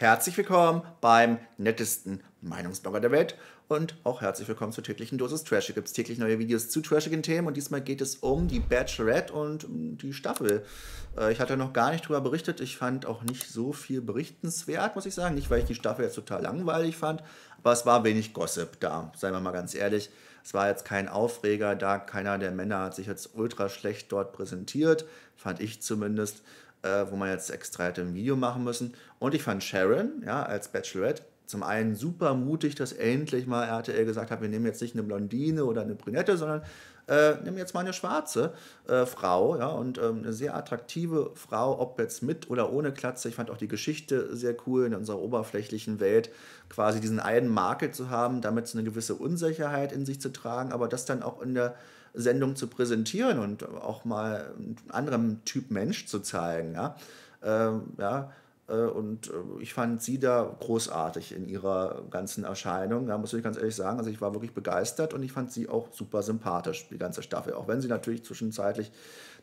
Herzlich willkommen beim nettesten Meinungsblogger der Welt und auch herzlich willkommen zur täglichen Dosis Trash. Hier gibt es täglich neue Videos zu trashigen Themen und diesmal geht es um die Bachelorette und die Staffel. Äh, ich hatte noch gar nicht drüber berichtet. Ich fand auch nicht so viel berichtenswert, muss ich sagen. Nicht, weil ich die Staffel jetzt total langweilig fand, aber es war wenig Gossip da, seien wir mal ganz ehrlich. Es war jetzt kein Aufreger da, keiner der Männer hat sich jetzt ultra schlecht dort präsentiert, fand ich zumindest äh, wo man jetzt extra hätte halt ein Video machen müssen. Und ich fand Sharon, ja, als Bachelorette, zum einen super mutig, dass endlich mal RTL gesagt hat, wir nehmen jetzt nicht eine Blondine oder eine Brünette, sondern äh, nehmen jetzt mal eine schwarze äh, Frau, ja, und ähm, eine sehr attraktive Frau, ob jetzt mit oder ohne Klatze. Ich fand auch die Geschichte sehr cool in unserer oberflächlichen Welt, quasi diesen einen Makel zu haben, damit so eine gewisse Unsicherheit in sich zu tragen, aber das dann auch in der Sendung zu präsentieren und auch mal einen anderen Typ Mensch zu zeigen, ja. Ähm, ja, äh, und äh, ich fand sie da großartig in ihrer ganzen Erscheinung. Da muss ich ganz ehrlich sagen, also ich war wirklich begeistert und ich fand sie auch super sympathisch, die ganze Staffel. Auch wenn sie natürlich zwischenzeitlich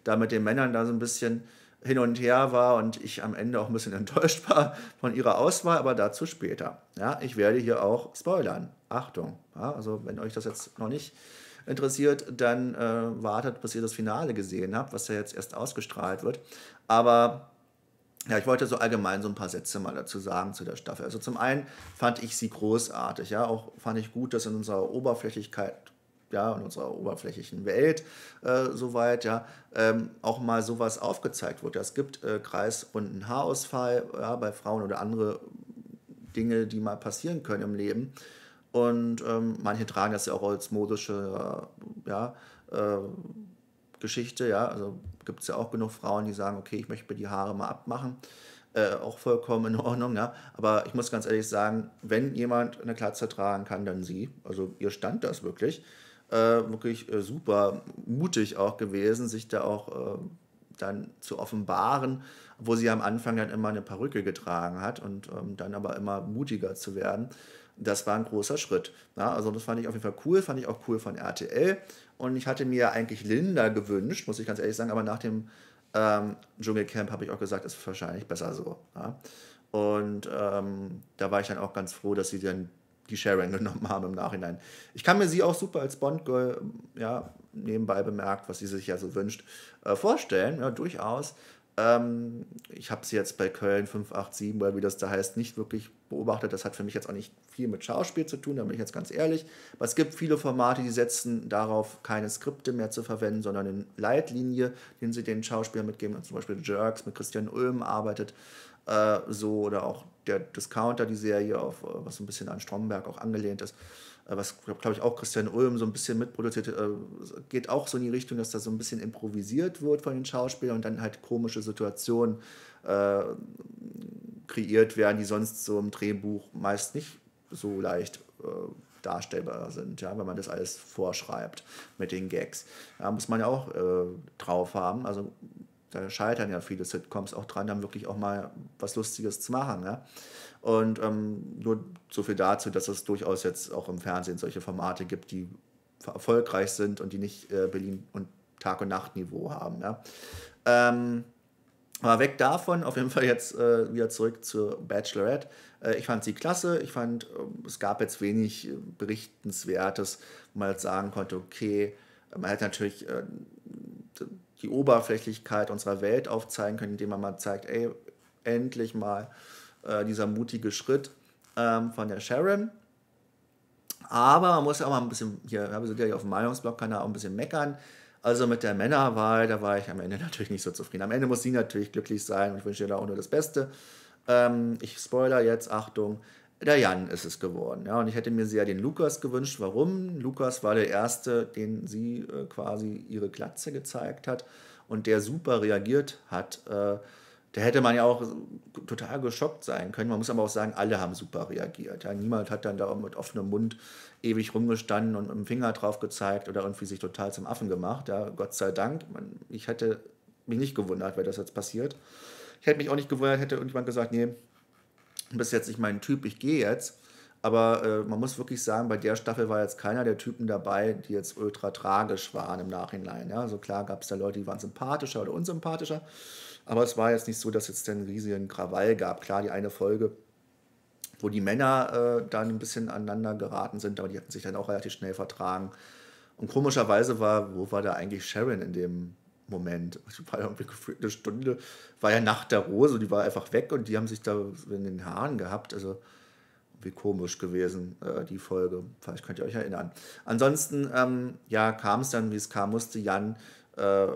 da mit den Männern da so ein bisschen hin und her war und ich am Ende auch ein bisschen enttäuscht war von ihrer Auswahl, aber dazu später. Ja, ich werde hier auch spoilern. Achtung. Ja, also wenn euch das jetzt noch nicht interessiert, dann äh, wartet, bis ihr das Finale gesehen habt, was ja jetzt erst ausgestrahlt wird. Aber ja, ich wollte so allgemein so ein paar Sätze mal dazu sagen zu der Staffel. Also zum einen fand ich sie großartig, ja, auch fand ich gut, dass in unserer Oberflächlichkeit ja, in unserer oberflächlichen Welt äh, soweit, ja, ähm, auch mal sowas aufgezeigt wird. es gibt äh, kreisrunden Haarausfall ja, bei Frauen oder andere Dinge, die mal passieren können im Leben. Und ähm, manche tragen das ja auch als modische ja, äh, Geschichte, ja, also gibt es ja auch genug Frauen, die sagen, okay, ich möchte die Haare mal abmachen. Äh, auch vollkommen in Ordnung, ja. Aber ich muss ganz ehrlich sagen, wenn jemand eine Glatze tragen kann, dann sie. Also ihr stand das wirklich. Äh, wirklich äh, super mutig auch gewesen, sich da auch äh, dann zu offenbaren, wo sie am Anfang dann halt immer eine Perücke getragen hat und ähm, dann aber immer mutiger zu werden. Das war ein großer Schritt. Ja, also das fand ich auf jeden Fall cool, fand ich auch cool von RTL. Und ich hatte mir eigentlich Linda gewünscht, muss ich ganz ehrlich sagen, aber nach dem ähm, Dschungelcamp habe ich auch gesagt, ist wahrscheinlich besser so. Ja. Und ähm, da war ich dann auch ganz froh, dass sie dann die Sharon genommen haben im Nachhinein. Ich kann mir sie auch super als Bond-Girl ja, nebenbei bemerkt, was sie sich ja so wünscht, äh, vorstellen. Ja, durchaus. Ähm, ich habe sie jetzt bei Köln 587, weil wie das da heißt, nicht wirklich beobachtet. Das hat für mich jetzt auch nicht viel mit Schauspiel zu tun, da bin ich jetzt ganz ehrlich. Aber es gibt viele Formate, die setzen darauf, keine Skripte mehr zu verwenden, sondern eine Leitlinie, den sie den Schauspielern mitgeben. Zum Beispiel Jerks mit Christian Ulm arbeitet äh, so oder auch der Discounter, die Serie, auf, äh, was so ein bisschen an Stromberg auch angelehnt ist. Äh, was, glaube ich, auch Christian Ulm so ein bisschen mitproduziert, äh, geht auch so in die Richtung, dass da so ein bisschen improvisiert wird von den Schauspielern und dann halt komische Situationen äh, kreiert werden, die sonst so im Drehbuch meist nicht so leicht äh, darstellbar sind, ja, wenn man das alles vorschreibt mit den Gags. Da muss man ja auch äh, drauf haben. Also da scheitern ja viele Sitcoms auch dran, dann wirklich auch mal was Lustiges zu machen. Ne? Und ähm, nur so viel dazu, dass es durchaus jetzt auch im Fernsehen solche Formate gibt, die erfolgreich sind und die nicht äh, Berlin und Tag- und Nacht-Niveau haben. Ne? Ähm, aber weg davon, auf jeden Fall jetzt äh, wieder zurück zur Bachelorette. Äh, ich fand sie klasse. Ich fand, ähm, es gab jetzt wenig äh, Berichtenswertes, wo man jetzt sagen konnte, okay, man hat natürlich äh, die Oberflächlichkeit unserer Welt aufzeigen können, indem man mal zeigt, ey, endlich mal äh, dieser mutige Schritt ähm, von der Sharon. Aber man muss ja auch mal ein bisschen, hier habe ich sogar auf dem Meinungsblog-Kanal auch ein bisschen meckern. Also mit der Männerwahl, da war ich am Ende natürlich nicht so zufrieden. Am Ende muss sie natürlich glücklich sein und ich wünsche ihr da auch nur das Beste. Ähm, ich spoiler jetzt, Achtung, der Jan ist es geworden. Ja, und ich hätte mir sehr den Lukas gewünscht. Warum? Lukas war der Erste, den sie äh, quasi ihre Glatze gezeigt hat und der super reagiert hat. Äh, da hätte man ja auch total geschockt sein können. Man muss aber auch sagen, alle haben super reagiert. Ja, niemand hat dann da mit offenem Mund ewig rumgestanden und mit dem Finger drauf gezeigt oder irgendwie sich total zum Affen gemacht. Ja, Gott sei Dank. Man, ich hätte mich nicht gewundert, wenn das jetzt passiert. Ich hätte mich auch nicht gewundert, hätte irgendjemand gesagt, nee, bist jetzt nicht mein Typ, ich gehe jetzt. Aber äh, man muss wirklich sagen, bei der Staffel war jetzt keiner der Typen dabei, die jetzt ultra tragisch waren im Nachhinein. Ja? Also klar gab es da Leute, die waren sympathischer oder unsympathischer. Aber es war jetzt nicht so, dass es einen riesigen Krawall gab. Klar, die eine Folge, wo die Männer äh, dann ein bisschen aneinander geraten sind, aber die hatten sich dann auch relativ schnell vertragen. Und komischerweise war, wo war da eigentlich Sharon in dem Moment. Ich war irgendwie gefühlt eine Stunde, war ja Nacht der Rose, die war einfach weg und die haben sich da in den Haaren gehabt. Also wie komisch gewesen, äh, die Folge. Vielleicht könnt ihr euch erinnern. Ansonsten, ähm, ja, kam es dann, wie es kam, musste Jan äh,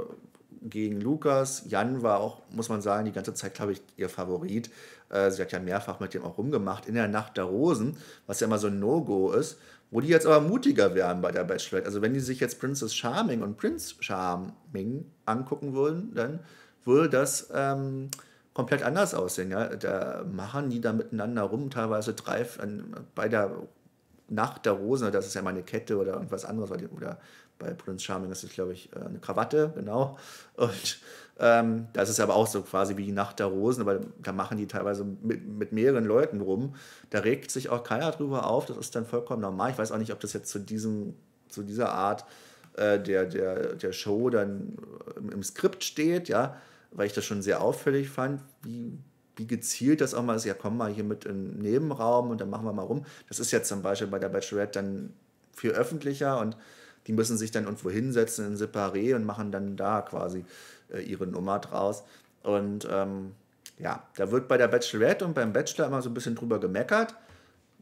gegen Lukas. Jan war auch, muss man sagen, die ganze Zeit, glaube ich, ihr Favorit. Äh, sie hat ja mehrfach mit dem auch rumgemacht in der Nacht der Rosen, was ja immer so ein No-Go ist, wo die jetzt aber mutiger werden bei der Bachelorette. Also wenn die sich jetzt Princess Charming und Prince Charming angucken würden, dann würde das ähm, komplett anders aussehen. Ja? Da machen die da miteinander rum, teilweise drei, bei der Nacht der Rosen, das ist ja mal eine Kette oder irgendwas anderes, oder bei Prince Charming ist es, glaube ich, äh, eine Krawatte, genau. Und ähm, das ist aber auch so quasi wie die Nacht der Rosen, aber da machen die teilweise mit, mit mehreren Leuten rum. Da regt sich auch keiner drüber auf, das ist dann vollkommen normal. Ich weiß auch nicht, ob das jetzt zu, diesem, zu dieser Art äh, der, der, der Show dann äh, im Skript steht, ja, weil ich das schon sehr auffällig fand, wie, wie gezielt das auch mal ist, ja komm mal hier mit in den Nebenraum und dann machen wir mal rum. Das ist jetzt zum Beispiel bei der Bachelorette dann viel öffentlicher und die müssen sich dann irgendwo hinsetzen in Separé und machen dann da quasi äh, ihre Nummer draus. Und ähm, ja, da wird bei der Bachelorette und beim Bachelor immer so ein bisschen drüber gemeckert.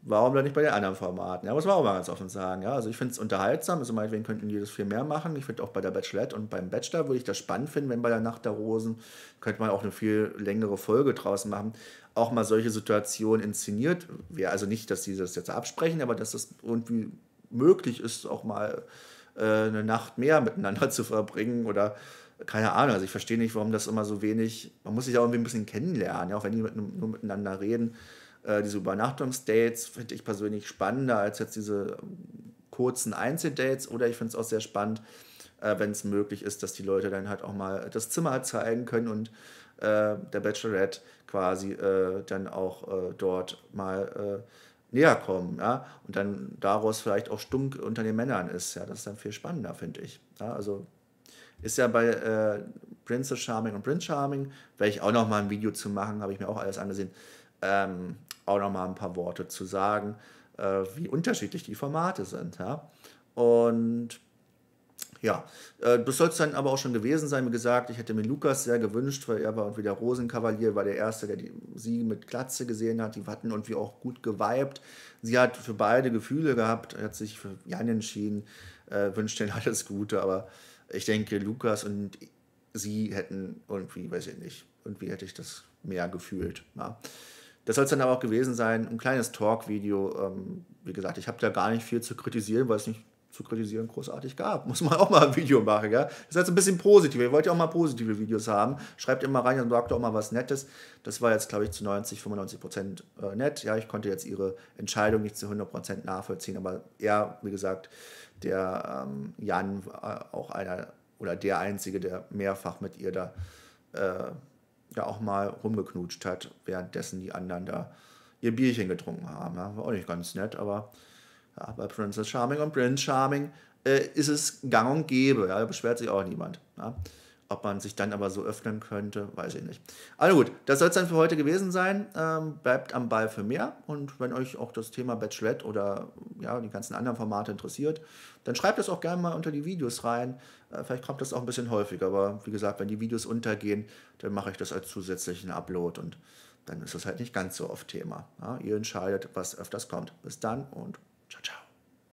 Warum dann nicht bei den anderen Formaten? Ja, muss man auch mal ganz offen sagen. Ja, also ich finde es unterhaltsam. Also meinetwegen könnten die das viel mehr machen. Ich finde auch bei der Bachelorette und beim Bachelor würde ich das spannend finden, wenn bei der Nacht der Rosen könnte man auch eine viel längere Folge draus machen. Auch mal solche Situationen inszeniert. Also nicht, dass sie das jetzt absprechen, aber dass das irgendwie möglich ist, auch mal äh, eine Nacht mehr miteinander zu verbringen oder keine Ahnung. Also ich verstehe nicht, warum das immer so wenig, man muss sich auch irgendwie ein bisschen kennenlernen, ja, auch wenn die mit, nur miteinander reden. Äh, diese Übernachtungsdates finde ich persönlich spannender als jetzt diese ähm, kurzen Einzeldates oder ich finde es auch sehr spannend, äh, wenn es möglich ist, dass die Leute dann halt auch mal das Zimmer zeigen können und äh, der Bachelorette quasi äh, dann auch äh, dort mal äh, näher kommen. Ja? Und dann daraus vielleicht auch Stunk unter den Männern ist. Ja? Das ist dann viel spannender, finde ich. Ja? Also ist ja bei äh, Princess Charming und Prince Charming, werde ich auch noch mal ein Video zu machen, habe ich mir auch alles angesehen, ähm, auch noch mal ein paar Worte zu sagen, äh, wie unterschiedlich die Formate sind. Ja? Und ja, äh, das soll es dann aber auch schon gewesen sein. Wie gesagt, ich hätte mir Lukas sehr gewünscht, weil er war irgendwie der Rosenkavalier, war der Erste, der die, sie mit Glatze gesehen hat. Die hatten irgendwie auch gut geweibt. Sie hat für beide Gefühle gehabt, hat sich für Jan entschieden, äh, wünscht ihnen alles Gute. Aber ich denke, Lukas und sie hätten irgendwie, weiß ich nicht, irgendwie hätte ich das mehr gefühlt. Ja. Das soll es dann aber auch gewesen sein. Ein kleines Talk-Video. Ähm, wie gesagt, ich habe da gar nicht viel zu kritisieren, weil es nicht zu kritisieren großartig gab. Muss man auch mal ein Video machen, ja? Das ist jetzt halt ein bisschen positiv. Ihr wollt ja auch mal positive Videos haben. Schreibt immer rein und sagt auch mal was Nettes. Das war jetzt, glaube ich, zu 90, 95 Prozent äh, nett. Ja, ich konnte jetzt ihre Entscheidung nicht zu 100 Prozent nachvollziehen, aber er, wie gesagt, der ähm, Jan war äh, auch einer oder der Einzige, der mehrfach mit ihr da äh, ja auch mal rumgeknutscht hat, währenddessen die anderen da ihr Bierchen getrunken haben. Ja? War auch nicht ganz nett, aber ja, bei Princess Charming und Prince Charming äh, ist es gang und gäbe. Ja, da beschwert sich auch niemand. Ja. Ob man sich dann aber so öffnen könnte, weiß ich nicht. Also gut, das soll es dann für heute gewesen sein. Ähm, bleibt am Ball für mehr. Und wenn euch auch das Thema Bachelorette oder ja, die ganzen anderen Formate interessiert, dann schreibt das auch gerne mal unter die Videos rein. Äh, vielleicht kommt das auch ein bisschen häufiger. Aber wie gesagt, wenn die Videos untergehen, dann mache ich das als zusätzlichen Upload und dann ist das halt nicht ganz so oft Thema. Ja, ihr entscheidet, was öfters kommt. Bis dann und